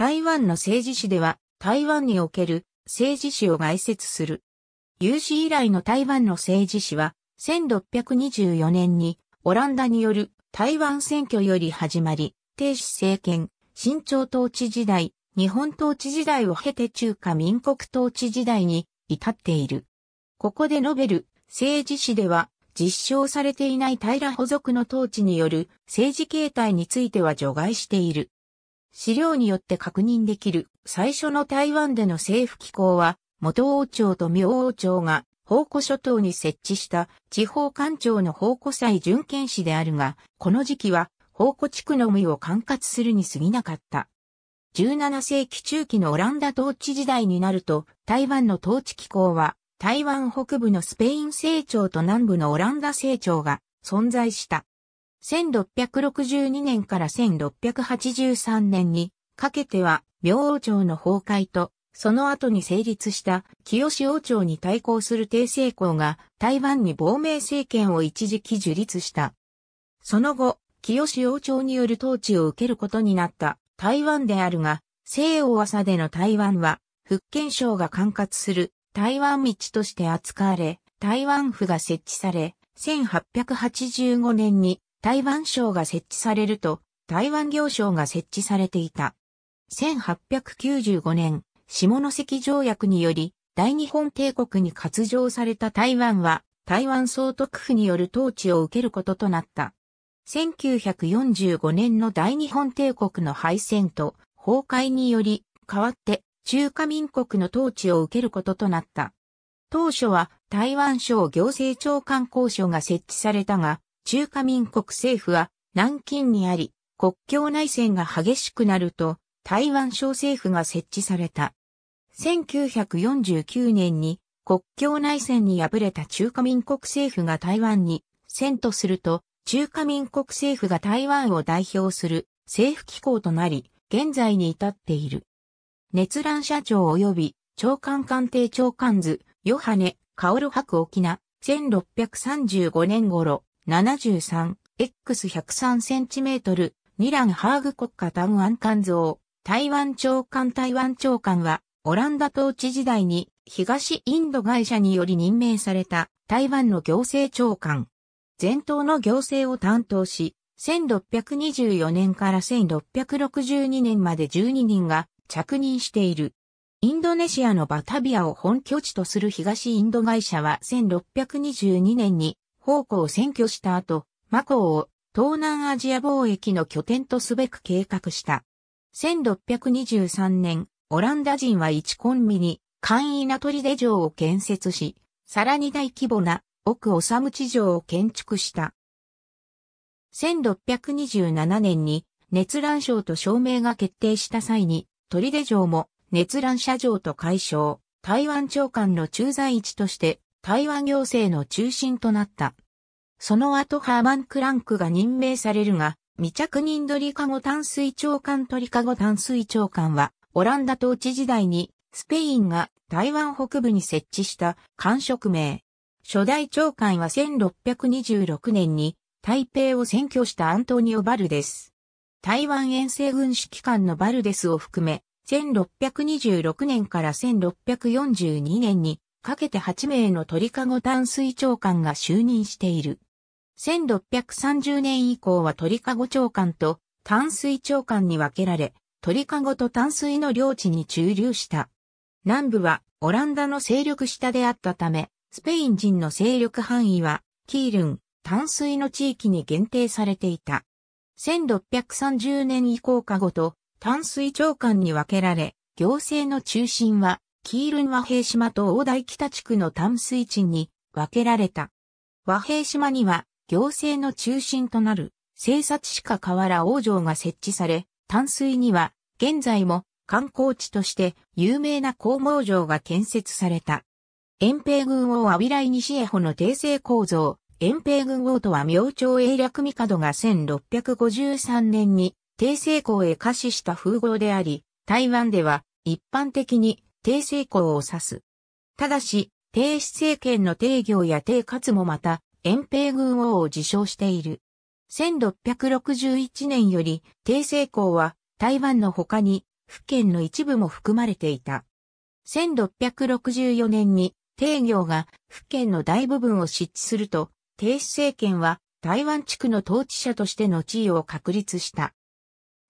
台湾の政治史では、台湾における政治史を概説する。有史以来の台湾の政治史は、1624年にオランダによる台湾選挙より始まり、停止政権、新朝統治時代、日本統治時代を経て中華民国統治時代に至っている。ここで述べる政治史では、実証されていない平補属の統治による政治形態については除外している。資料によって確認できる最初の台湾での政府機構は、元王朝と明王朝が宝庫諸島に設置した地方官庁の宝庫祭巡検使であるが、この時期は宝庫地区のみを管轄するに過ぎなかった。17世紀中期のオランダ統治時代になると、台湾の統治機構は、台湾北部のスペイン成長と南部のオランダ成長が存在した。1662年から1683年にかけては、明王朝の崩壊と、その後に成立した清志王朝に対抗する帝政公が台湾に亡命政権を一時期樹立した。その後、清志王朝による統治を受けることになった台湾であるが、西欧朝での台湾は、福建省が管轄する台湾道として扱われ、台湾府が設置され、1885年に台湾省が設置されると、台湾行省が設置されていた。1895年、下関条約により、大日本帝国に割譲された台湾は、台湾総督府による統治を受けることとなった。1945年の大日本帝国の敗戦と崩壊により、代わって中華民国の統治を受けることとなった。当初は台湾省行政長官公署が設置されたが、中華民国政府は南京にあり、国境内戦が激しくなると、台湾省政府が設置された。1949年に国境内戦に敗れた中華民国政府が台湾に戦とすると、中華民国政府が台湾を代表する政府機構となり、現在に至っている。熱乱社長及び長官官邸長官図、ヨハネ、カオル博沖縄、1635年頃、73X103cm ニランハーグ国家台湾館像台湾長官台湾長官はオランダ統治時代に東インド会社により任命された台湾の行政長官。前頭の行政を担当し、1624年から1662年まで12人が着任している。インドネシアのバタビアを本拠地とする東インド会社は1622年に方向を占拠した後、マコを東南アジア貿易の拠点とすべく計画した。1623年、オランダ人は一コンビに簡易な砦城を建設し、さらに大規模な奥治む地城を建築した。1627年に熱乱省と証明が決定した際に、砦城も熱乱社城と解消、台湾長官の駐在地として台湾行政の中心となった。その後ハーマン・クランクが任命されるが、未着任鳥かご淡水長官鳥かご淡水長官は、オランダ統治時代に、スペインが台湾北部に設置した官職名。初代長官は1626年に台北を占拠したアントニオ・バルデス。台湾遠征軍指揮官のバルデスを含め、1626年から1642年にかけて8名の鳥かご淡水長官が就任している。1630年以降は鳥かご長官と淡水長官に分けられ、鳥かごと淡水の領地に駐留した。南部はオランダの勢力下であったため、スペイン人の勢力範囲は、キールン、淡水の地域に限定されていた。1630年以降かごと、淡水長官に分けられ、行政の中心はキールン和平島と大台北地区の淡水地に分けられた。和平島には行政の中心となる政察しか河原王城が設置され、淡水には現在も観光地として有名な工網城が建設された。遠平軍王阿比来西へ穂の訂正構造。遠平軍王とは明朝英略帝が1653年に帝政公へ下賜した風号であり、台湾では一般的に帝政公を指す。ただし、帝市政権の帝行や帝活もまた、遠平軍王を自称している。1661年より、帝政公は台湾の他に、府県の一部も含まれていた。1664年に、帝行が府県の大部分を失地すると、帝市政権は台湾地区の統治者としての地位を確立した。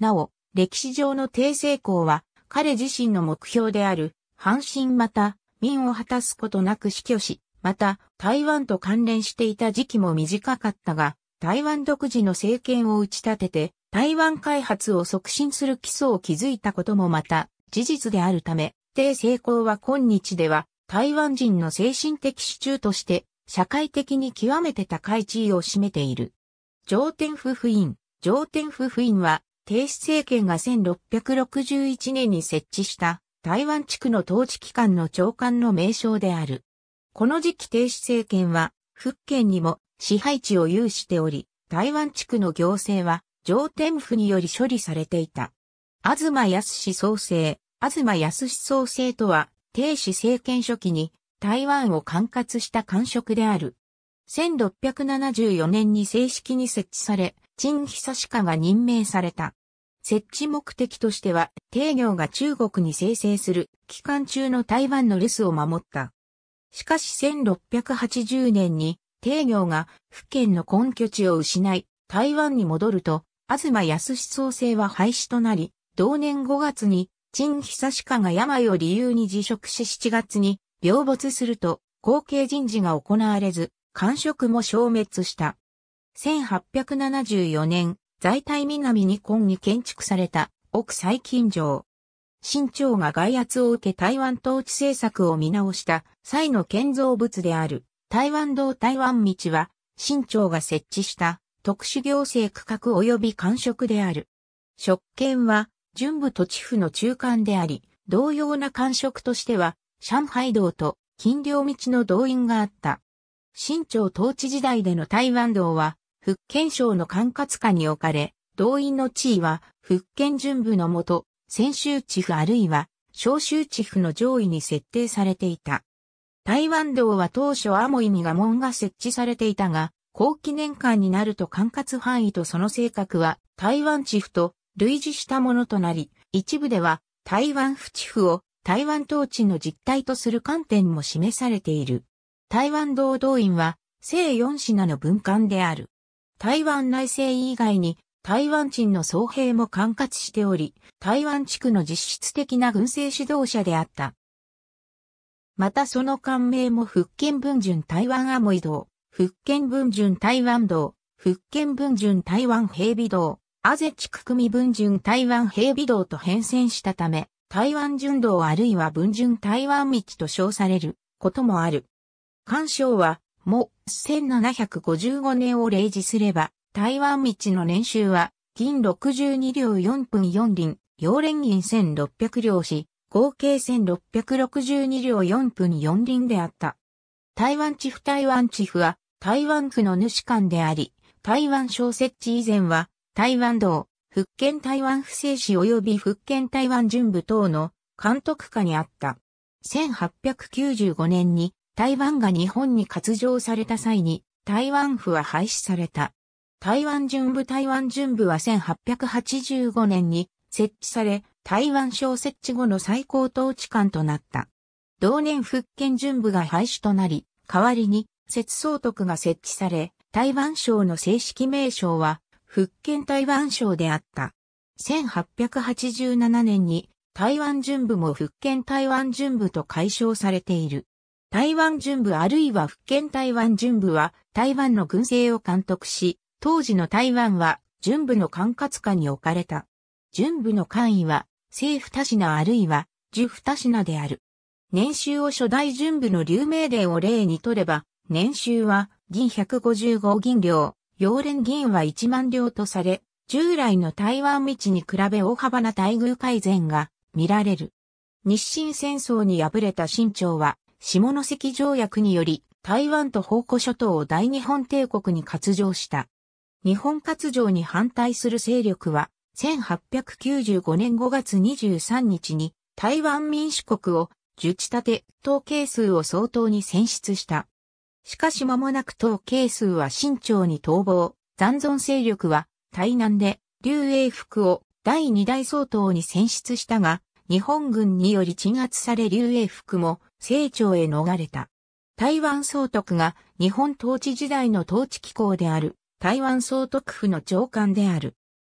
なお、歴史上の帝政公は、彼自身の目標である半身また、民を果たすことなく死去し、また、台湾と関連していた時期も短かったが、台湾独自の政権を打ち立てて、台湾開発を促進する基礎を築いたこともまた、事実であるため、低成功は今日では、台湾人の精神的支柱として、社会的に極めて高い地位を占めている。上天夫婦院、上天夫婦院は、帝主政権が1661年に設置した台湾地区の統治機関の長官の名称である。この時期停止政権は、福建にも支配地を有しており、台湾地区の行政は、上天府により処理されていた。東康総制、東康総生とは、停止政権初期に台湾を管轄した官職である。1674年に正式に設置され、陳久家が任命された。設置目的としては、帝業が中国に生成する期間中の台湾の留守を守った。しかし1680年に帝業が府県の根拠地を失い、台湾に戻ると、東康創制は廃止となり、同年5月に、陳久歯が病を理由に辞職し7月に、病没すると、後継人事が行われず、官職も消滅した。1874年、在体南に今に建築された奥最近城。新朝が外圧を受け台湾統治政策を見直した際の建造物である台湾道台湾道は新朝が設置した特殊行政区画及び官職である。職権は準部土地府の中間であり、同様な官職としては上海道と金陵道の動員があった。新朝統治時代での台湾道は福建省の管轄下に置かれ、動員の地位は福建準部のもと、先州地府あるいは小州地府の上位に設定されていた。台湾道は当初アモイミが門が設置されていたが、後期年間になると管轄範囲とその性格は台湾地府と類似したものとなり、一部では台湾府地府を台湾統治の実態とする観点も示されている。台湾道動員は、正四品の文官である。台湾内政以外に台湾人の総兵も管轄しており、台湾地区の実質的な軍政指導者であった。またその官名も福建文順台湾アモイ道、福建文順台湾道、福建文順台湾平備道、アゼ地区組文順台湾平備道と変遷したため、台湾順道あるいは文順台湾道と称されることもある。官省はも1755年を例示すれば、台湾道の年収は、銀62両4分4輪、洋連銀1600両し、合計1662両4分4輪であった。台湾地府台湾地府は、台湾府の主官であり、台湾小設置以前は、台湾道、福建台湾府政市及び福建台湾準部等の監督下にあった。1895年に台湾が日本に割譲された際に、台湾府は廃止された。台湾巡部台湾巡部は1885年に設置され、台湾省設置後の最高統治官となった。同年福建巡部が廃止となり、代わりに、節総督が設置され、台湾省の正式名称は、福建台湾省であった。1887年に、台湾巡部も福建台湾巡部と解消されている。台湾巡部あるいは福建台湾巡部は台湾の軍政を監督し、当時の台湾は準部の管轄下に置かれた。巡部の官位は政府多品あるいは十府多品である。年収を初代巡部の流命令を例にとれば、年収は銀155銀両、要連銀は1万両とされ、従来の台湾道に比べ大幅な待遇改善が見られる。日清戦争に敗れた清朝は下関条約により台湾と宝庫諸島を大日本帝国に割譲した。日本割譲に反対する勢力は1895年5月23日に台湾民主国を受地立て統計数を相当に選出した。しかし間もなく統計数は慎重に逃亡、残存勢力は台南で劉英福を第二大総統に選出したが、日本軍により鎮圧され劉英福も清朝へ逃れた。台湾総督が日本統治時代の統治機構である台湾総督府の長官である。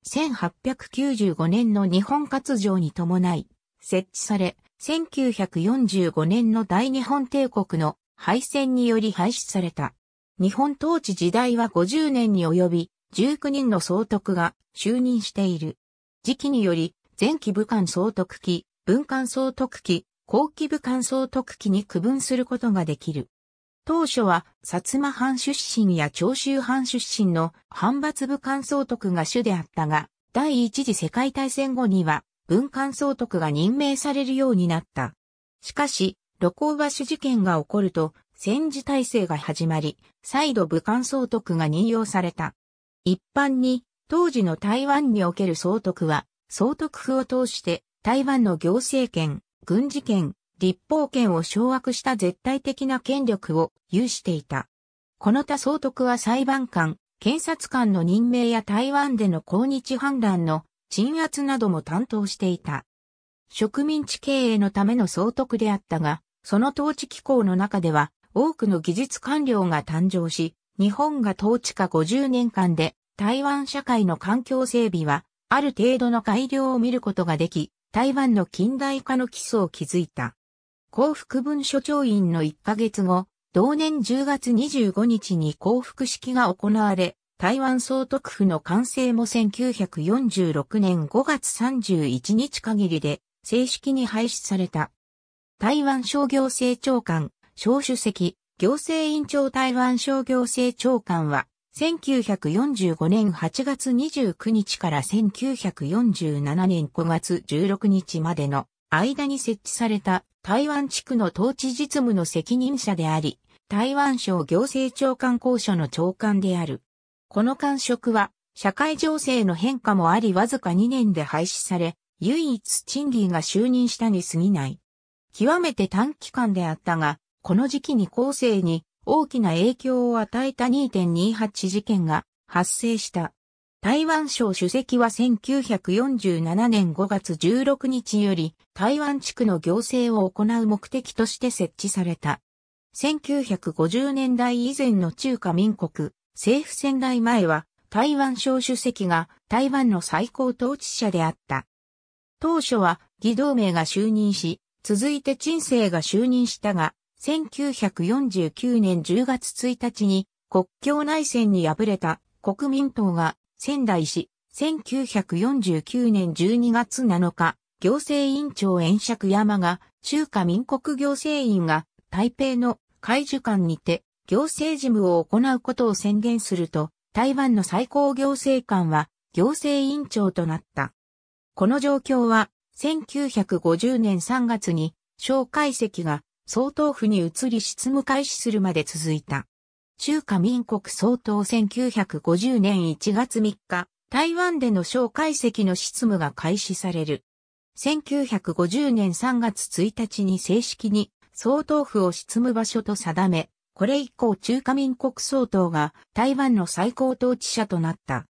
1895年の日本割上に伴い設置され、1945年の大日本帝国の敗戦により廃止された。日本統治時代は50年に及び、19人の総督が就任している。時期により、前期武漢総督期、文官総督期、後期部間総督機に区分することができる。当初は、薩摩藩出身や長州藩出身の藩閥部間総督が主であったが、第一次世界大戦後には、文官総督が任命されるようになった。しかし、露光橋事件が起こると、戦時体制が始まり、再度武漢総督が任用された。一般に、当時の台湾における総督は、総督府を通して、台湾の行政権、軍事権、立法権を掌握した絶対的な権力を有していた。この他総督は裁判官、検察官の任命や台湾での抗日反乱の鎮圧なども担当していた。植民地経営のための総督であったが、その統治機構の中では多くの技術官僚が誕生し、日本が統治下50年間で台湾社会の環境整備はある程度の改良を見ることができ、台湾の近代化の基礎を築いた。幸福文書調印の1ヶ月後、同年10月25日に幸福式が行われ、台湾総督府の完成も1946年5月31日限りで正式に廃止された。台湾商業政長官、小主席、行政院長台湾商業政長官は、1945年8月29日から1947年5月16日までの間に設置された台湾地区の統治実務の責任者であり、台湾省行政長官公所の長官である。この官職は社会情勢の変化もありわずか2年で廃止され、唯一賃金が就任したに過ぎない。極めて短期間であったが、この時期に後世に大きな影響を与えた2.28事件が発生した。台湾省主席は1947年5月16日より台湾地区の行政を行う目的として設置された。1950年代以前の中華民国政府仙台前は台湾省主席が台湾の最高統治者であった。当初は義同盟が就任し、続いて陳政が就任したが、1949年10月1日に国境内戦に敗れた国民党が仙台市、1949年12月7日、行政委員長円釈山が中華民国行政院が台北の海樹館にて行政事務を行うことを宣言すると、台湾の最高行政官は行政委員長となった。この状況は1950年3月に蒋介石が総統府に移り執務開始するまで続いた。中華民国総統1950年1月3日、台湾での小解析の執務が開始される。1950年3月1日に正式に総統府を執務場所と定め、これ以降中華民国総統が台湾の最高統治者となった。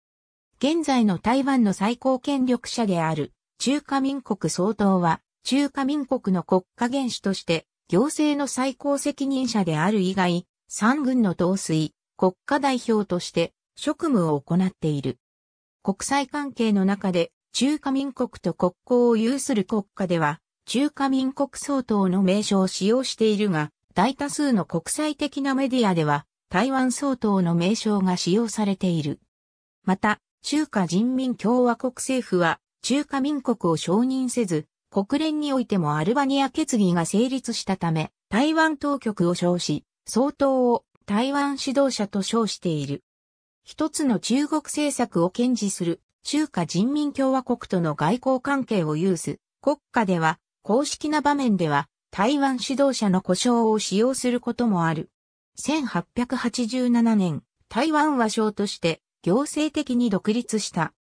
現在の台湾の最高権力者である中華民国総統は中華民国の国家元首として行政の最高責任者である以外、三軍の統帥、国家代表として職務を行っている。国際関係の中で中華民国と国交を有する国家では、中華民国総統の名称を使用しているが、大多数の国際的なメディアでは、台湾総統の名称が使用されている。また、中華人民共和国政府は、中華民国を承認せず、国連においてもアルバニア決議が成立したため、台湾当局を称し、総統を台湾指導者と称している。一つの中国政策を堅持する中華人民共和国との外交関係を有す国家では公式な場面では台湾指導者の故障を使用することもある。1887年、台湾は省として行政的に独立した。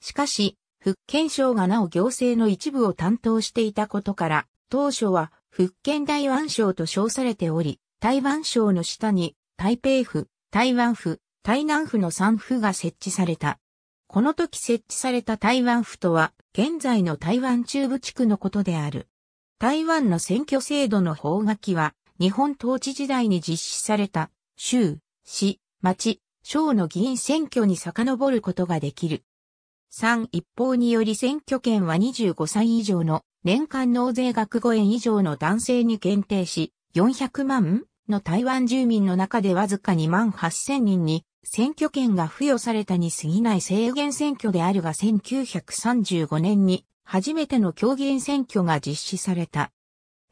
しかし、福建省がなお行政の一部を担当していたことから、当初は福建台湾省と称されており、台湾省の下に台北府、台湾府、台南府の3府が設置された。この時設置された台湾府とは、現在の台湾中部地区のことである。台湾の選挙制度の法書きは、日本統治時代に実施された、州、市、町、省の議員選挙に遡ることができる。3一方により選挙権は25歳以上の年間納税額5円以上の男性に限定し、400万の台湾住民の中でわずか2万8000人に選挙権が付与されたに過ぎない制限選挙であるが1935年に初めての狂言選挙が実施された。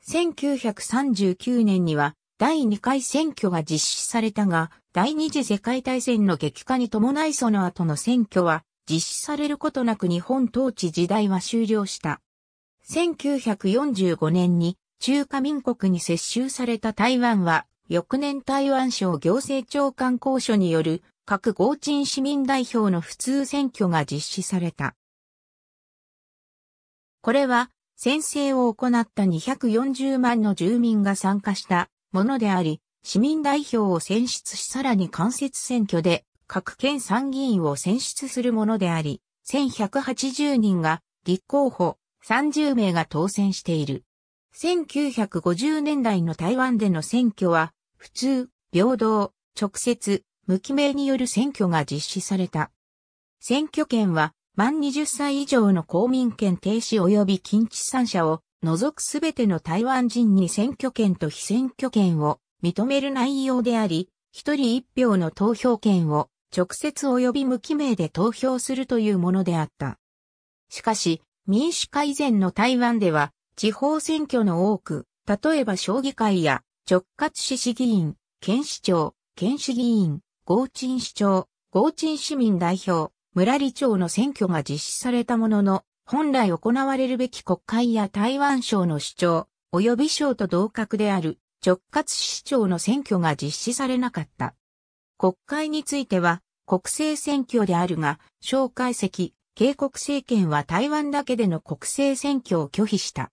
1939年には第2回選挙が実施されたが、第二次世界大戦の激化に伴いその後の選挙は実施されることなく日本統治時代は終了した。1945年に中華民国に接収された台湾は、翌年台湾省行政長官公署による各合鎮市民代表の普通選挙が実施された。これは、先制を行った240万の住民が参加したものであり、市民代表を選出しさらに間接選挙で各県参議院を選出するものであり、1180人が立候補、30名が当選している。1950年代の台湾での選挙は、普通、平等、直接、無記名による選挙が実施された。選挙権は、満20歳以上の公民権停止及び禁止三者を除くすべての台湾人に選挙権と非選挙権を認める内容であり、一人一票の投票権を直接及び無記名で投票するというものであった。しかし、民主化以前の台湾では、地方選挙の多く、例えば将棋会や直轄市市議員、県市長、県市議員、合鎮市長、合鎮市民代表、村里長の選挙が実施されたものの、本来行われるべき国会や台湾省の市長、及び省と同格である直轄市長の選挙が実施されなかった。国会については、国政選挙であるが、蒋介石、警国政権は台湾だけでの国政選挙を拒否した。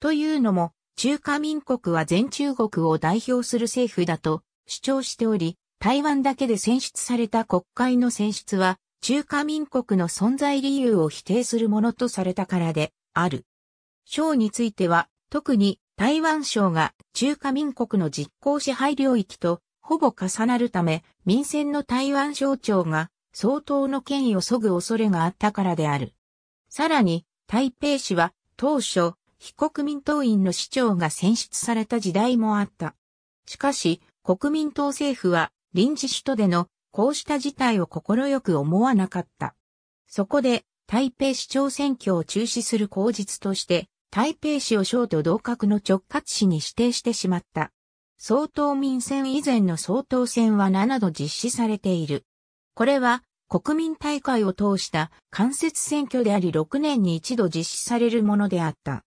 というのも、中華民国は全中国を代表する政府だと主張しており、台湾だけで選出された国会の選出は、中華民国の存在理由を否定するものとされたからで、ある。省については、特に台湾省が中華民国の実効支配領域とほぼ重なるため、民選の台湾省庁が相当の権威を削ぐ恐れがあったからである。さらに、台北市は当初、非国民党員の市長が選出された時代もあった。しかし、国民党政府は臨時首都でのこうした事態を快く思わなかった。そこで、台北市長選挙を中止する口実として、台北市を省と同格の直轄市に指定してしまった。総統民選以前の総統選は7度実施されている。これは国民大会を通した間接選挙であり6年に一度実施されるものであった。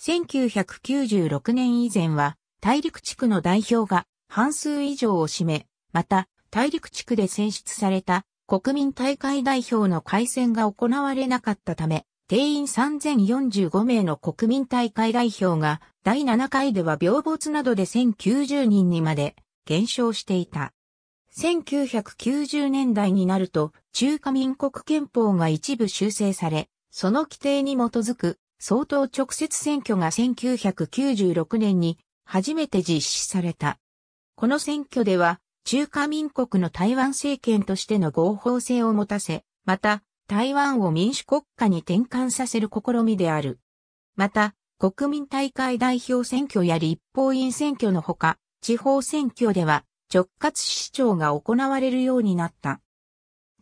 1996年以前は大陸地区の代表が半数以上を占め、また大陸地区で選出された国民大会代表の改選が行われなかったため、定員3045名の国民大会代表が第7回では病没などで1090人にまで減少していた。1990年代になると中華民国憲法が一部修正され、その規定に基づく総統直接選挙が1996年に初めて実施された。この選挙では中華民国の台湾政権としての合法性を持たせ、また台湾を民主国家に転換させる試みである。また、国民大会代表選挙や立法院選挙のほか、地方選挙では直轄市長が行われるようになった。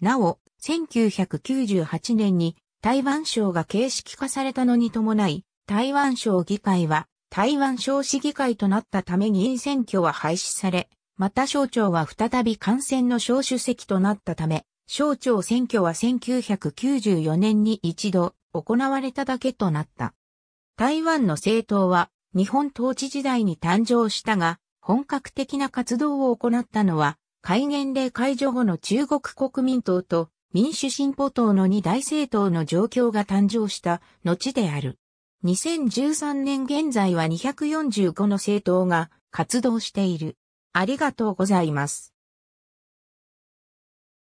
なお、1998年に台湾省が形式化されたのに伴い、台湾省議会は台湾省市議会となったため議員選挙は廃止され、また省庁は再び感染の省主席となったため、省庁選挙は1994年に一度行われただけとなった。台湾の政党は日本統治時代に誕生したが、本格的な活動を行ったのは、戒厳令解除後の中国国民党と民主進歩党の二大政党の状況が誕生した後である。2013年現在は245の政党が活動している。ありがとうございます。